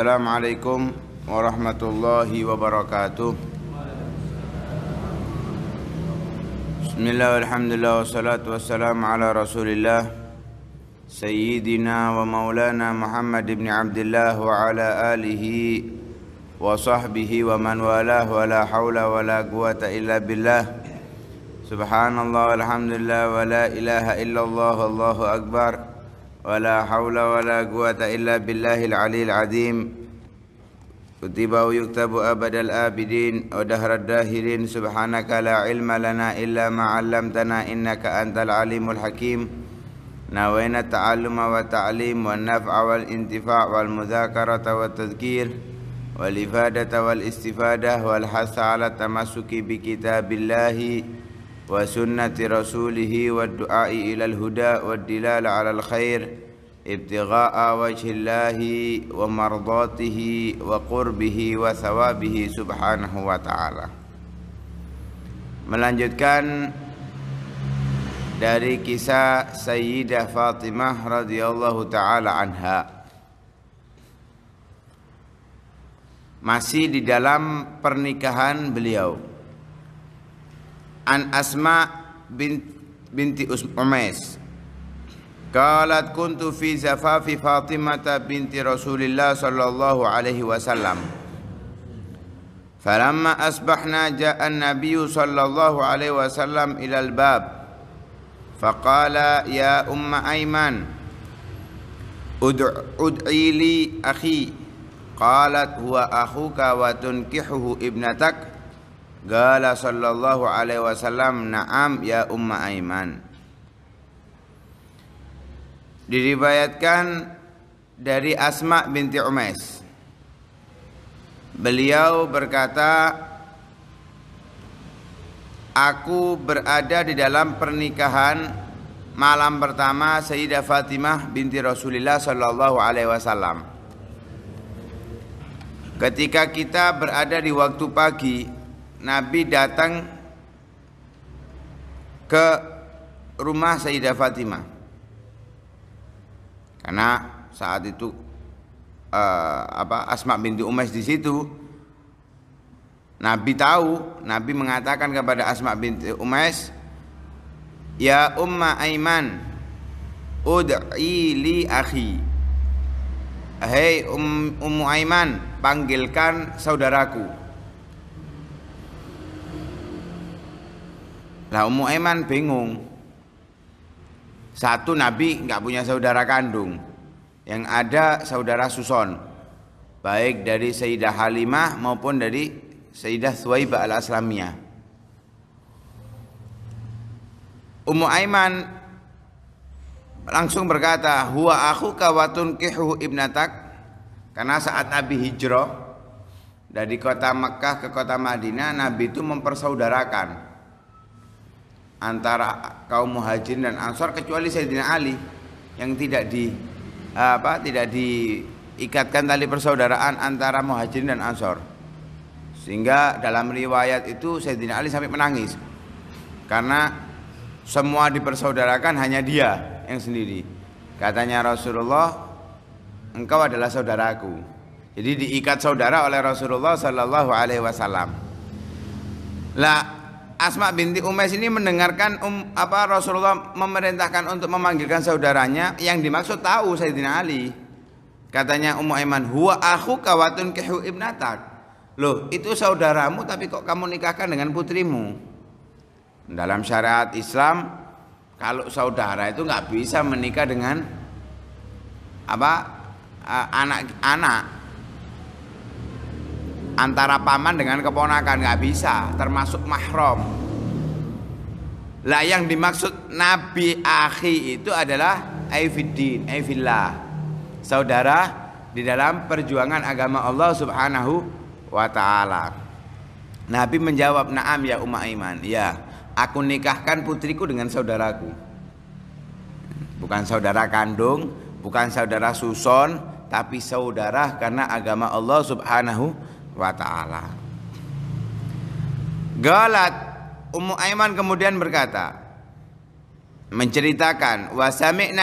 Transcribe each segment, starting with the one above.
Assalamualaikum warahmatullahi wabarakatuh Bismillah walhamdulillah wassalatu wassalamu ala rasulillah Sayyidina wa maulana Muhammad ibn Abdullah wa ala alihi wa sahbihi wa man walah wa la hawla wa la quwata illa billah Subhanallah walhamdulillah wa la ilaha illallah wallahu akbar ولا حول ولا قوة إلا بالله العلي العظيم كتب ويكتب أبد الآبدين ودهر الداهرين سبحانك لا علم لنا إلا ما علمتنا إنك أنت العليم الحكيم ناوينا التعلم والتعليم والنفع والانتفاع والمذاكرة والتذكير والإفادة والاستفادة والحث على التمسك بكتاب الله وسنة رسوله والدعاء إلى الهدى والدلال على الخير ابتغاء وجه الله ومرضاته وقربه وثوابه سبحانه وتعالى melanjutkan dari kisah Sayyidah Fatimah radhiyallahu taala anha masih di dalam pernikahan beliau An Asma bint, binti Umais قالت كنت في زفاف فاطمة بنت رسول الله صلى الله عليه وسلم فلما أصبحنا جاء النبي صلى الله عليه وسلم إلى الباب فقال يا أم أيمن ادع ادعي لي أخي قالت هو أخوك وتنكحه ابنتك قال صلى الله عليه وسلم نعم يا أم أيمن diriwayatkan dari Asma binti Umais. Beliau berkata, Aku berada di dalam pernikahan malam pertama Sayyidah Fatimah binti Rasulullah Shallallahu Alaihi Wasallam. Ketika kita berada di waktu pagi, Nabi datang ke rumah Sayyidah Fatimah. Karena saat itu uh, apa Asma binti Umais di situ Nabi tahu, Nabi mengatakan kepada Asma binti Umais, "Ya Umma Aiman, ud'i li akhi." Hei um, Ummu Aiman, panggilkan saudaraku. Lah Ummu Aiman bingung. Satu Nabi nggak punya saudara kandung, yang ada saudara suson, baik dari Sayyidah Halimah maupun dari Sayyidah Suwaiba al-Aslamiyah. Ummu Aiman langsung berkata, "Huwa aku kawatun kihu ibnatak." Karena saat Nabi hijrah dari kota Mekah ke kota Madinah, Nabi itu mempersaudarakan antara kaum muhajirin dan ansor kecuali Sayyidina Ali yang tidak di apa tidak diikatkan tali persaudaraan antara muhajirin dan ansor sehingga dalam riwayat itu Sayyidina Ali sampai menangis karena semua dipersaudarakan hanya dia yang sendiri katanya Rasulullah engkau adalah saudaraku jadi diikat saudara oleh Rasulullah Shallallahu Alaihi Wasallam lah Asma binti Umais ini mendengarkan um, apa Rasulullah memerintahkan untuk memanggilkan saudaranya yang dimaksud tahu Sayyidina Ali. Katanya Ummu Aiman, "Huwa aku kawatun kehu ibnatak." Loh, itu saudaramu tapi kok kamu nikahkan dengan putrimu? Dalam syariat Islam, kalau saudara itu nggak bisa menikah dengan apa anak-anak antara paman dengan keponakan nggak bisa termasuk mahram lah yang dimaksud nabi akhi itu adalah aifiddin aifillah saudara di dalam perjuangan agama Allah subhanahu wa ta'ala Nabi menjawab naam ya Umma Iman ya aku nikahkan putriku dengan saudaraku bukan saudara kandung bukan saudara susun tapi saudara karena agama Allah subhanahu wa taala. Galat Ummu Aiman kemudian berkata menceritakan wa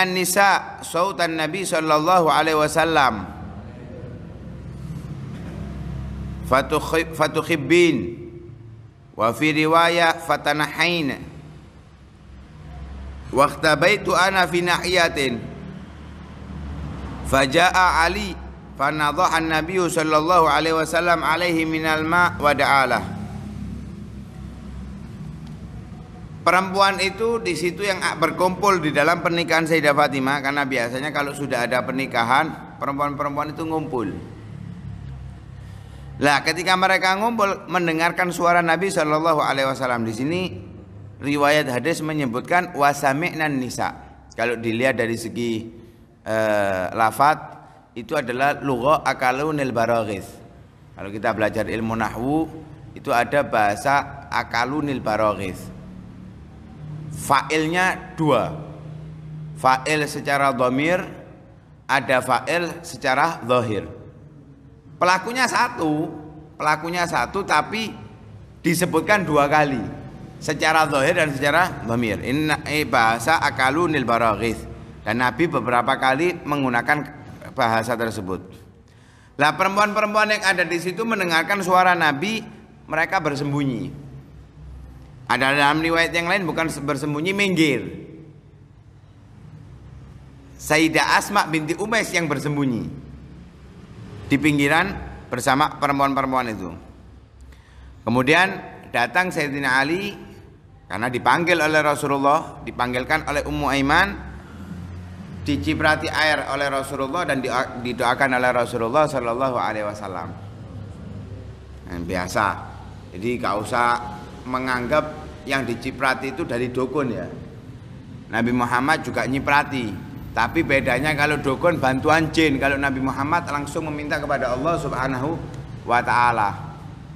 nisa sautan Nabi sallallahu alaihi wasallam fatuhibbin wa fi riwayah fatanahain waqtabaitu ana fi nahiyatin faja'a ali Fanadhaha Nabi sallallahu alaihi wasallam alaihi minal ma wa da'alah. Perempuan itu di situ yang berkumpul di dalam pernikahan Sayyidah Fatimah karena biasanya kalau sudah ada pernikahan perempuan-perempuan itu ngumpul. Lah ketika mereka ngumpul mendengarkan suara Nabi Shallallahu alaihi wasallam di sini riwayat hadis menyebutkan wasami'nan nisa. Kalau dilihat dari segi eh, lafat itu adalah lugha akalunil barogis Kalau kita belajar ilmu nahwu itu ada bahasa akalunil barogis Fa'ilnya dua. Fa'il secara domir, ada fa'il secara zahir. Pelakunya satu, pelakunya satu tapi disebutkan dua kali secara zahir dan secara domir. Ini eh, bahasa akalunil barogis Dan Nabi beberapa kali menggunakan bahasa tersebut. Lah perempuan-perempuan yang ada di situ mendengarkan suara Nabi, mereka bersembunyi. Ada dalam riwayat yang lain bukan bersembunyi, minggir. Sayyidah Asma binti Umais yang bersembunyi di pinggiran bersama perempuan-perempuan itu. Kemudian datang Sayyidina Ali karena dipanggil oleh Rasulullah, dipanggilkan oleh Ummu Aiman, diciprati air oleh Rasulullah dan didoakan oleh Rasulullah Shallallahu Alaihi Wasallam. Nah, biasa. Jadi gak usah menganggap yang diciprati itu dari dukun ya. Nabi Muhammad juga nyiprati. Tapi bedanya kalau dukun bantuan jin, kalau Nabi Muhammad langsung meminta kepada Allah Subhanahu wa taala.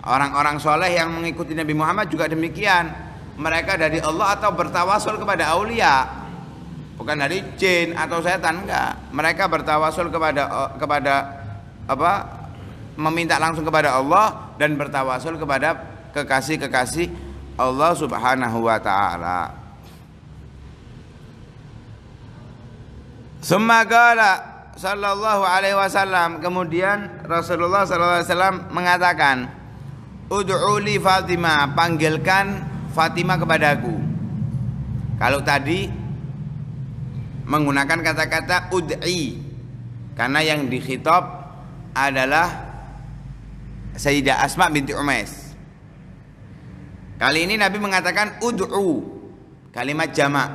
Orang-orang soleh yang mengikuti Nabi Muhammad juga demikian. Mereka dari Allah atau bertawasul kepada aulia bukan dari jin atau setan enggak mereka bertawasul kepada eh, kepada apa meminta langsung kepada Allah dan bertawasul kepada kekasih-kekasih Allah Subhanahu wa taala Summa qala sallallahu alaihi wasallam kemudian Rasulullah sallallahu alaihi wasallam mengatakan Ud'uli Fatimah panggilkan Fatimah kepadaku kalau tadi menggunakan kata-kata ud'i karena yang dikhitab adalah Sayyidah Asma binti Umais. Kali ini Nabi mengatakan ud'u kalimat jamak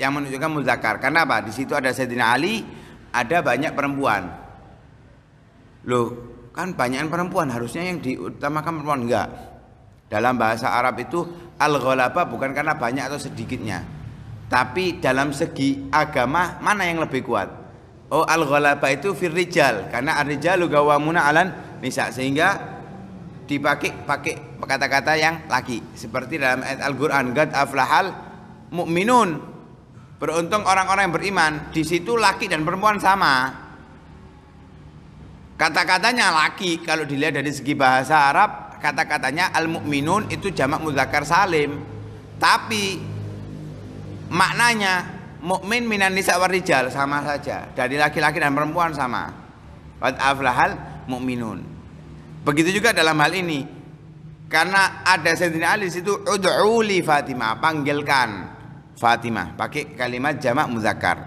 yang menunjukkan muzakkar. Karena apa? Di situ ada Sayyidina Ali, ada banyak perempuan. Loh, kan banyak perempuan harusnya yang diutamakan perempuan enggak. Dalam bahasa Arab itu al-ghalaba bukan karena banyak atau sedikitnya, tapi dalam segi agama mana yang lebih kuat? Oh al-ghalaba itu firrijal karena arrijalu gawamuna alan nisa sehingga dipakai pakai kata-kata yang laki seperti dalam ayat Al-Qur'an gad aflahal mukminun beruntung orang-orang yang beriman di situ laki dan perempuan sama kata-katanya laki kalau dilihat dari segi bahasa Arab kata-katanya al mukminun itu jamak muzakkar salim tapi maknanya mukmin minan nisa warijal sama saja dari laki-laki dan perempuan sama wat aflahal mukminun begitu juga dalam hal ini karena ada Sayyidina Ali di situ ud'u Fatimah panggilkan Fatimah pakai kalimat jamak muzakkar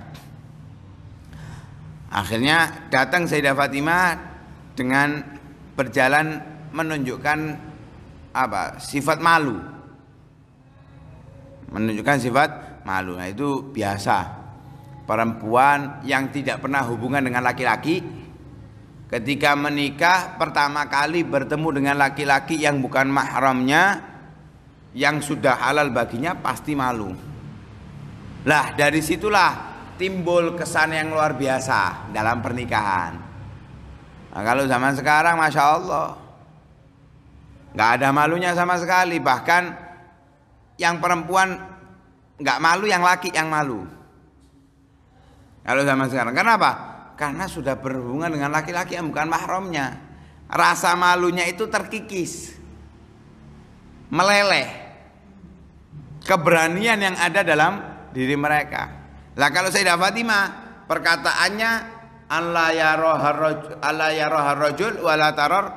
akhirnya datang Sayyidah Fatimah dengan berjalan menunjukkan apa sifat malu menunjukkan sifat malu. Nah, itu biasa. Perempuan yang tidak pernah hubungan dengan laki-laki ketika menikah pertama kali bertemu dengan laki-laki yang bukan mahramnya yang sudah halal baginya pasti malu. Lah, dari situlah timbul kesan yang luar biasa dalam pernikahan. Nah, kalau zaman sekarang Masya Allah nggak ada malunya sama sekali bahkan yang perempuan nggak malu yang laki yang malu. Kalau zaman sekarang, kenapa? Karena sudah berhubungan dengan laki-laki yang bukan mahramnya. Rasa malunya itu terkikis. Meleleh. Keberanian yang ada dalam diri mereka. Lah kalau Sayyidah Fatimah, perkataannya Allah ya rohar rojul wala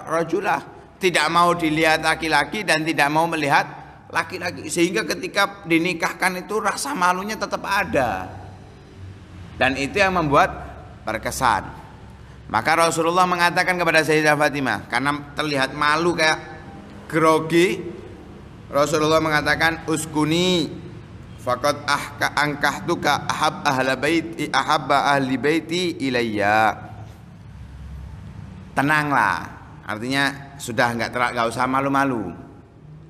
rojulah. Tidak mau dilihat laki-laki dan tidak mau melihat laki-laki sehingga ketika dinikahkan itu rasa malunya tetap ada dan itu yang membuat berkesan maka Rasulullah mengatakan kepada Sayyidah Fatimah karena terlihat malu kayak grogi Rasulullah mengatakan uskuni fakat ahka angkah tuka ahab ahla baiti ahabba ahli baiti ilayya tenanglah artinya sudah nggak nggak usah malu-malu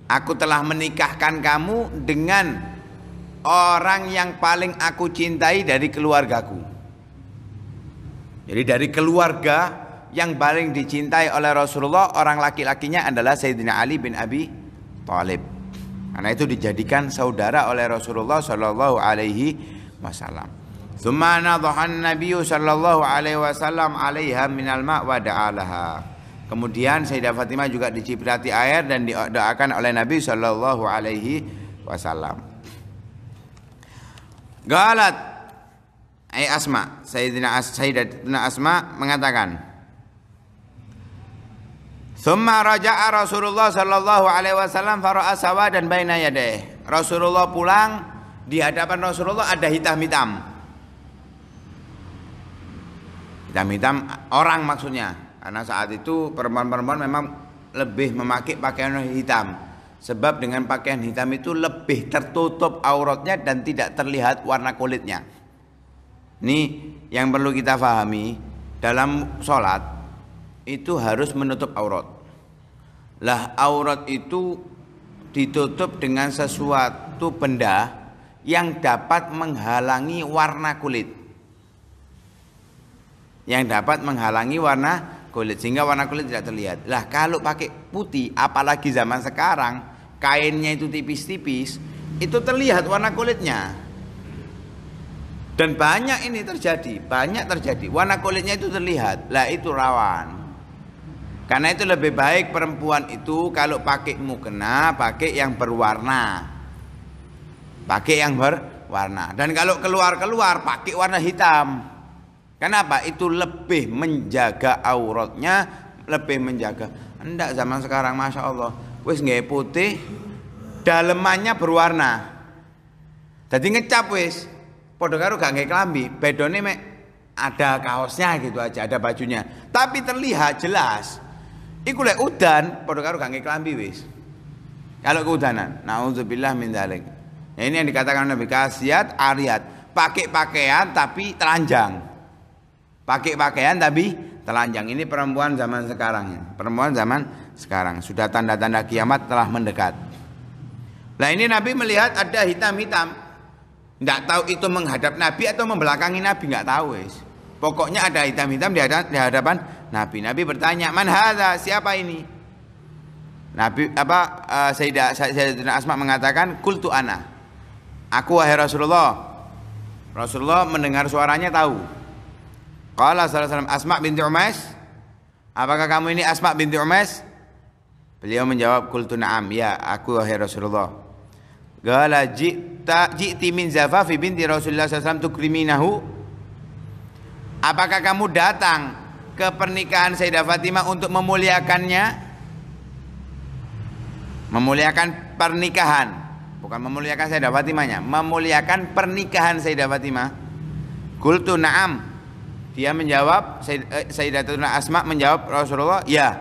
Aku telah menikahkan kamu dengan orang yang paling aku cintai dari keluargaku. Jadi dari keluarga yang paling dicintai oleh Rasulullah orang laki-lakinya adalah Sayyidina Ali bin Abi Thalib. Karena itu dijadikan saudara oleh Rasulullah Shallallahu Alaihi Wasallam. Thumma nadhahan Nabi Shallallahu Alaihi Wasallam alaiha minal ma wa da'alaha. Kemudian Sayyidah Fatimah juga diciprati air dan didoakan oleh Nabi Shallallahu Alaihi Wasallam. Galat Ay Asma Sayyidina, As, Sayyidina Asma mengatakan Thumma raja'a Rasulullah sallallahu alaihi wasallam fara'a dan baina yadayh. Rasulullah pulang di hadapan Rasulullah ada hitam-hitam. Hitam-hitam orang maksudnya karena saat itu perempuan-perempuan memang lebih memakai pakaian hitam. Sebab dengan pakaian hitam itu lebih tertutup auratnya dan tidak terlihat warna kulitnya. Ini yang perlu kita pahami dalam sholat itu harus menutup aurat. Lah aurat itu ditutup dengan sesuatu benda yang dapat menghalangi warna kulit. Yang dapat menghalangi warna kulit sehingga warna kulit tidak terlihat lah kalau pakai putih apalagi zaman sekarang kainnya itu tipis-tipis itu terlihat warna kulitnya dan banyak ini terjadi banyak terjadi warna kulitnya itu terlihat lah itu rawan karena itu lebih baik perempuan itu kalau pakai mukena pakai yang berwarna pakai yang berwarna dan kalau keluar-keluar pakai warna hitam Kenapa? Itu lebih menjaga auratnya, lebih menjaga. Enggak zaman sekarang, masya Allah, wes nggak putih, dalemannya berwarna. Jadi ngecap wes, Podo karo gak nggak kelambi, bedone mek ada kaosnya gitu aja, ada bajunya. Tapi terlihat jelas. Iku lek udan, podo karo gak nggak kelambi wes. Kalau keudanan, nauzubillah min dalik. ini yang dikatakan Nabi kasiat, ariat, pakai pakaian tapi telanjang pakai pakaian tapi telanjang. Ini perempuan zaman sekarang. Perempuan zaman sekarang sudah tanda-tanda kiamat telah mendekat. Nah ini Nabi melihat ada hitam-hitam. Tidak tahu itu menghadap Nabi atau membelakangi Nabi nggak tahu. Wis. Pokoknya ada hitam-hitam di, hadapan Nabi. Nabi bertanya, "Man Siapa ini?" Nabi apa uh, eh, Sayyidah, Sayyidah Asma mengatakan, "Kultu ana." Aku wahai Rasulullah. Rasulullah mendengar suaranya tahu Qala sallallahu Asma binti Umais, apakah kamu ini Asma binti Umais? Beliau menjawab kultu na'am, ya aku wahai Rasulullah. Qala jita jiti min zafafi binti Rasulullah sallallahu tukriminahu. Apakah kamu datang ke pernikahan Sayyidah Fatimah untuk memuliakannya? Memuliakan pernikahan, bukan memuliakan Sayyidah Fatimahnya, memuliakan pernikahan Sayyidah Fatimah. Kultu na'am, dia menjawab eh, Sayyidatuna Asma menjawab Rasulullah, "Ya,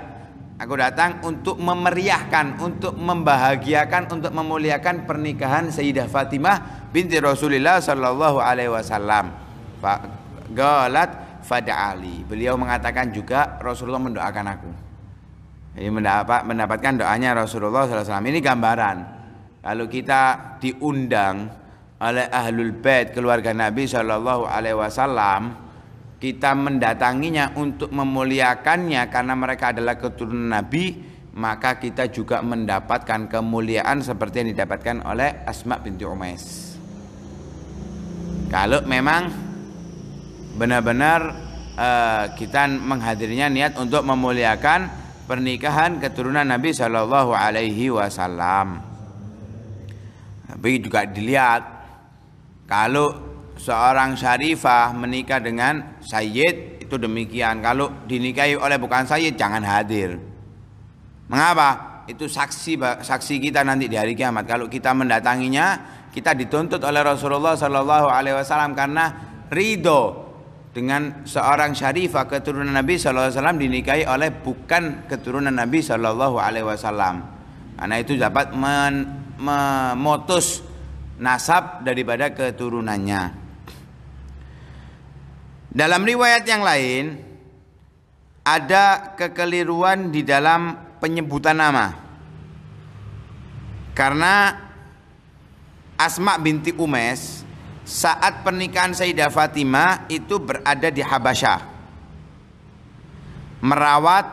aku datang untuk memeriahkan, untuk membahagiakan, untuk memuliakan pernikahan Sayyidah Fatimah binti Rasulullah sallallahu alaihi wasallam." Galat fada Ali. Beliau mengatakan juga Rasulullah mendoakan aku. ini mendapat mendapatkan doanya Rasulullah SAW. Ini gambaran. Kalau kita diundang oleh ahlul bait keluarga Nabi saw. Alaihi Wasallam, kita mendatanginya untuk memuliakannya karena mereka adalah keturunan Nabi, maka kita juga mendapatkan kemuliaan seperti yang didapatkan oleh Asma binti Umais. Kalau memang benar-benar uh, kita menghadirinya niat untuk memuliakan pernikahan keturunan Nabi Shallallahu Alaihi Wasallam. Tapi juga dilihat kalau seorang syarifah menikah dengan sayyid itu demikian. Kalau dinikahi oleh bukan sayyid jangan hadir. Mengapa? Itu saksi saksi kita nanti di hari kiamat. Kalau kita mendatanginya, kita dituntut oleh Rasulullah Shallallahu Alaihi Wasallam karena ridho dengan seorang syarifah keturunan Nabi Shallallahu Alaihi Wasallam dinikahi oleh bukan keturunan Nabi Shallallahu Alaihi Wasallam. Karena itu dapat memotus nasab daripada keturunannya. Dalam riwayat yang lain ada kekeliruan di dalam penyebutan nama. Karena Asma binti Umes saat pernikahan Sayyidah Fatimah itu berada di Habasyah. Merawat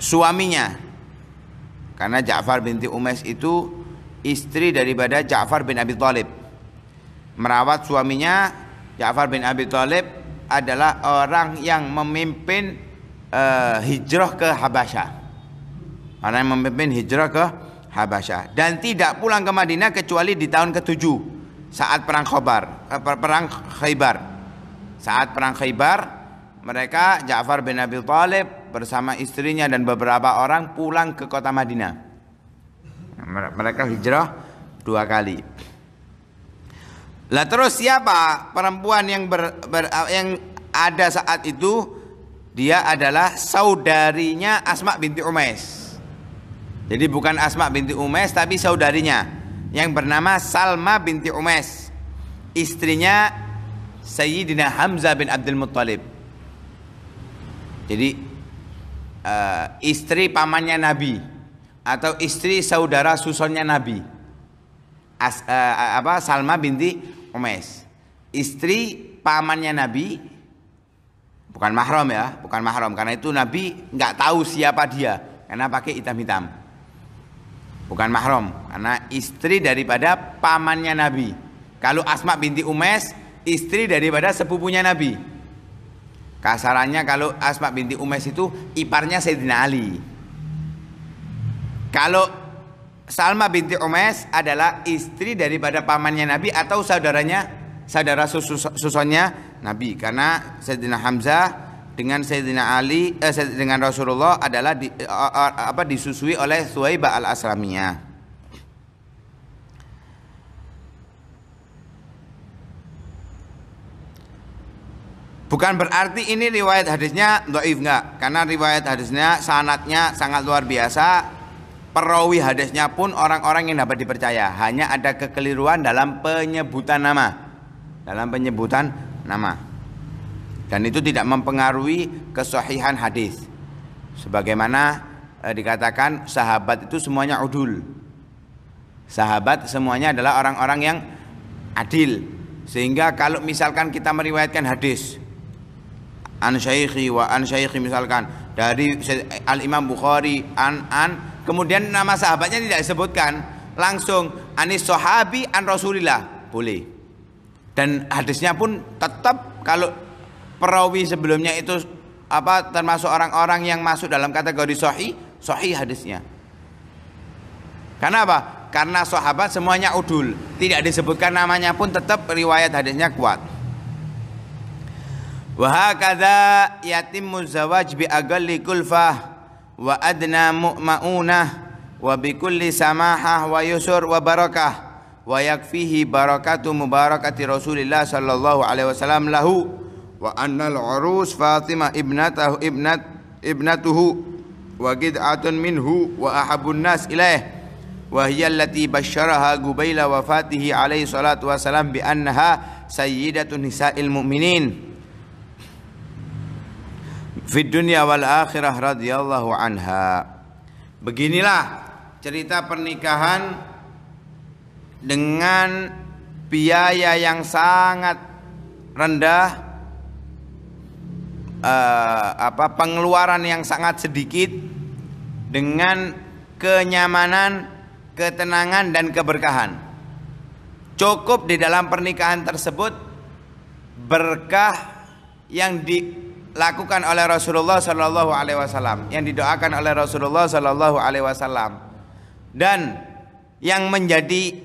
suaminya. Karena Ja'far binti Umes itu istri daripada Ja'far bin Abi Thalib merawat suaminya Ja'far bin Abi Thalib adalah orang yang memimpin uh, hijrah ke Habasyah. Orang yang memimpin hijrah ke Habasyah dan tidak pulang ke Madinah kecuali di tahun ke-7 saat perang Khobar, eh, perang Khaybar. Saat perang Khaybar, mereka Ja'far bin Abi Thalib bersama istrinya dan beberapa orang pulang ke kota Madinah. Nah, mereka hijrah dua kali. Lah terus siapa perempuan yang ber, ber, eh, yang ada saat itu dia adalah saudarinya Asma binti Umais. Jadi bukan Asma binti Umais tapi saudarinya yang bernama Salma binti Umais. Istrinya Sayyidina Hamzah bin Abdul Muttalib. Jadi uh, istri pamannya Nabi atau istri saudara susunnya Nabi. As, uh, apa Salma binti Umais. Istri pamannya Nabi bukan mahram ya, bukan mahram karena itu Nabi nggak tahu siapa dia karena pakai hitam-hitam. Bukan mahram karena istri daripada pamannya Nabi. Kalau Asma binti Umes, istri daripada sepupunya Nabi. Kasarannya kalau Asma binti Umes itu iparnya Sayyidina Ali. Kalau Salma binti Umes adalah istri daripada pamannya Nabi atau saudaranya saudara susu, susunya Nabi karena Sayyidina Hamzah dengan Sayyidina Ali eh, dengan Rasulullah adalah di, eh, eh, eh, apa disusui oleh Suhaibah al Aslamiyah. Bukan berarti ini riwayat hadisnya doif enggak Karena riwayat hadisnya sanatnya sangat luar biasa Perawi hadisnya pun orang-orang yang dapat dipercaya. Hanya ada kekeliruan dalam penyebutan nama. Dalam penyebutan nama. Dan itu tidak mempengaruhi kesohihan hadis. Sebagaimana eh, dikatakan sahabat itu semuanya udul. Sahabat semuanya adalah orang-orang yang adil. Sehingga kalau misalkan kita meriwayatkan hadis an wa an misalkan dari Al Imam Bukhari an an Kemudian nama sahabatnya tidak disebutkan, langsung anis sahabi an rasulillah boleh. Dan hadisnya pun tetap kalau perawi sebelumnya itu apa termasuk orang-orang yang masuk dalam kategori sahih, sahih hadisnya. Karena apa? Karena sahabat semuanya udul, tidak disebutkan namanya pun tetap riwayat hadisnya kuat. Wahakadha yatim muzawaj bi agalli kulfah وأدنى مؤمؤونة وبكل سماحة ويسر وبركة ويكفيه بركة مباركة رسول الله صلى الله عليه وسلم له وأن العروس فاطمة ابنته ابنت ابنته وجدعة منه وأحب الناس إليه وهي التي بشرها قبيل وفاته عليه الصلاة والسلام بأنها سيدة نساء المؤمنين Fid dunia wal akhirah radhiyallahu anha. Beginilah cerita pernikahan dengan biaya yang sangat rendah uh, apa pengeluaran yang sangat sedikit dengan kenyamanan, ketenangan dan keberkahan. Cukup di dalam pernikahan tersebut berkah yang di dilakukan oleh Rasulullah Shallallahu Alaihi Wasallam, yang didoakan oleh Rasulullah Shallallahu Alaihi Wasallam, dan yang menjadi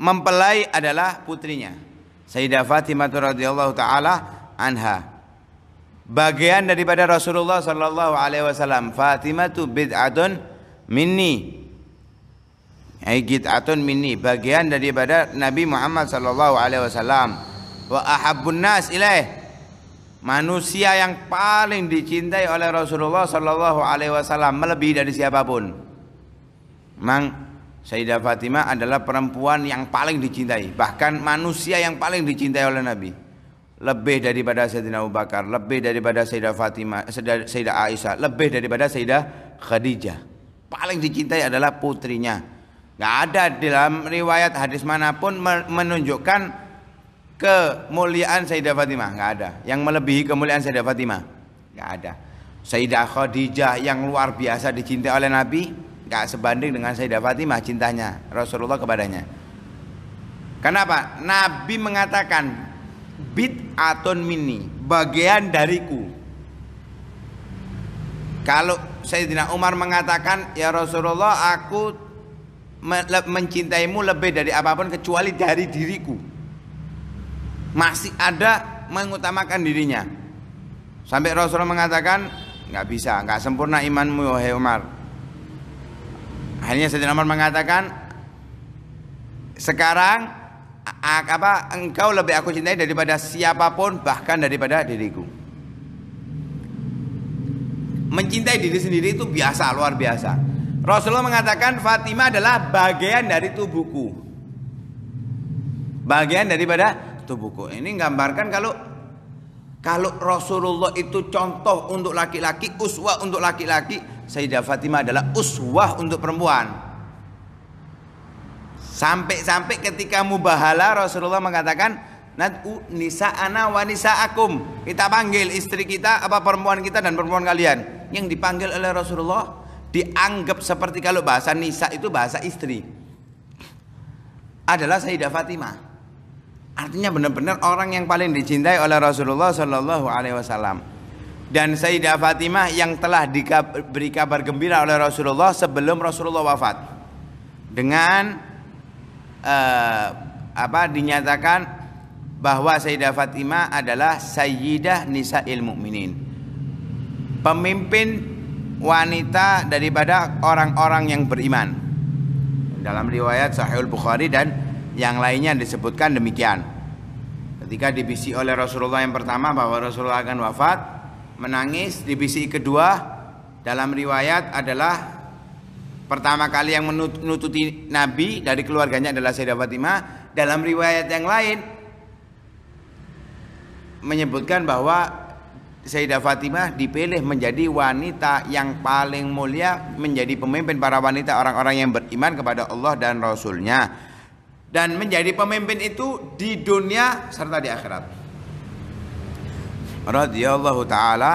mempelai adalah putrinya, Sayyidah Fatimah radhiyallahu taala anha. Bagian daripada Rasulullah Shallallahu Alaihi Wasallam, Fatimah tu bid'atun minni. Aigid'atun minni bagian daripada Nabi Muhammad sallallahu alaihi wasallam wa ahabbun nas ilaih manusia yang paling dicintai oleh Rasulullah Shallallahu Alaihi Wasallam melebihi dari siapapun. Mang Sayyidah Fatimah adalah perempuan yang paling dicintai, bahkan manusia yang paling dicintai oleh Nabi. Lebih daripada Sayyidina Abu Bakar, lebih daripada Sayyidah Fatimah, Sayyidah Aisyah, lebih daripada Sayyidah Khadijah. Paling dicintai adalah putrinya. Gak ada dalam riwayat hadis manapun menunjukkan kemuliaan Sayyidah Fatimah nggak ada yang melebihi kemuliaan Sayyidah Fatimah nggak ada Sayyidah Khadijah yang luar biasa dicintai oleh Nabi nggak sebanding dengan Sayyidah Fatimah cintanya Rasulullah kepadanya kenapa Nabi mengatakan bit atun mini bagian dariku kalau Sayyidina Umar mengatakan ya Rasulullah aku mencintaimu lebih dari apapun kecuali dari diriku masih ada mengutamakan dirinya. Sampai Rasulullah mengatakan, nggak bisa, nggak sempurna imanmu wahai Umar. Akhirnya saja Umar mengatakan, sekarang apa engkau lebih aku cintai daripada siapapun bahkan daripada diriku. Mencintai diri sendiri itu biasa, luar biasa. Rasulullah mengatakan Fatimah adalah bagian dari tubuhku. Bagian daripada satu buku. Ini gambarkan kalau kalau Rasulullah itu contoh untuk laki-laki, uswah untuk laki-laki, Sayyidah Fatimah adalah uswah untuk perempuan. Sampai-sampai ketika mubahala Rasulullah mengatakan nisa ana wa nisa akum. Kita panggil istri kita apa perempuan kita dan perempuan kalian. Yang dipanggil oleh Rasulullah dianggap seperti kalau bahasa nisa itu bahasa istri. Adalah Sayyidah Fatimah. Artinya benar-benar orang yang paling dicintai oleh Rasulullah Shallallahu Alaihi Wasallam. Dan Sayyidah Fatimah yang telah diberi kabar gembira oleh Rasulullah sebelum Rasulullah wafat dengan eh, apa dinyatakan bahwa Sayyidah Fatimah adalah Sayyidah nisa ilmu minin Pemimpin wanita daripada orang-orang yang beriman. Dalam riwayat Sahih Bukhari dan yang lainnya disebutkan demikian. Ketika dibisi oleh Rasulullah yang pertama bahwa Rasulullah akan wafat, menangis, dibisi kedua dalam riwayat adalah pertama kali yang menututi Nabi dari keluarganya adalah Sayyidah Fatimah. Dalam riwayat yang lain menyebutkan bahwa Sayyidah Fatimah dipilih menjadi wanita yang paling mulia menjadi pemimpin para wanita orang-orang yang beriman kepada Allah dan Rasulnya dan menjadi pemimpin itu di dunia serta di akhirat. Radhiyallahu taala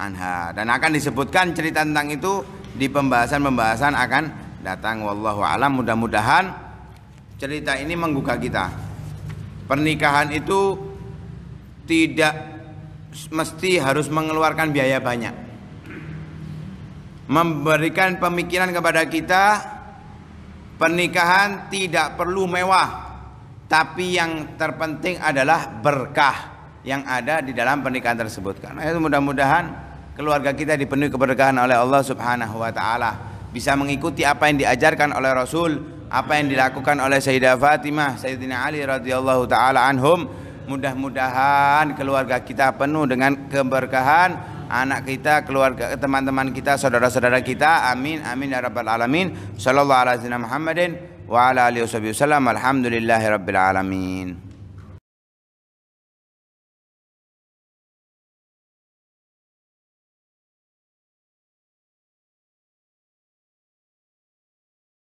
anha. Dan akan disebutkan cerita tentang itu di pembahasan-pembahasan akan datang wallahu alam mudah-mudahan cerita ini menggugah kita. Pernikahan itu tidak mesti harus mengeluarkan biaya banyak. Memberikan pemikiran kepada kita Pernikahan tidak perlu mewah, tapi yang terpenting adalah berkah yang ada di dalam pernikahan tersebut. Karena itu mudah-mudahan keluarga kita dipenuhi keberkahan oleh Allah Subhanahu wa taala, bisa mengikuti apa yang diajarkan oleh Rasul, apa yang dilakukan oleh Sayyidah Fatimah, Sayyidina Ali radhiyallahu taala anhum. Mudah-mudahan keluarga kita penuh dengan keberkahan anak kita, keluarga, teman-teman kita, saudara-saudara kita. Amin, amin ya rabbal alamin. Sallallahu alaihi Muhammadin wa ala alihi wasallam. Alhamdulillahirabbil alamin.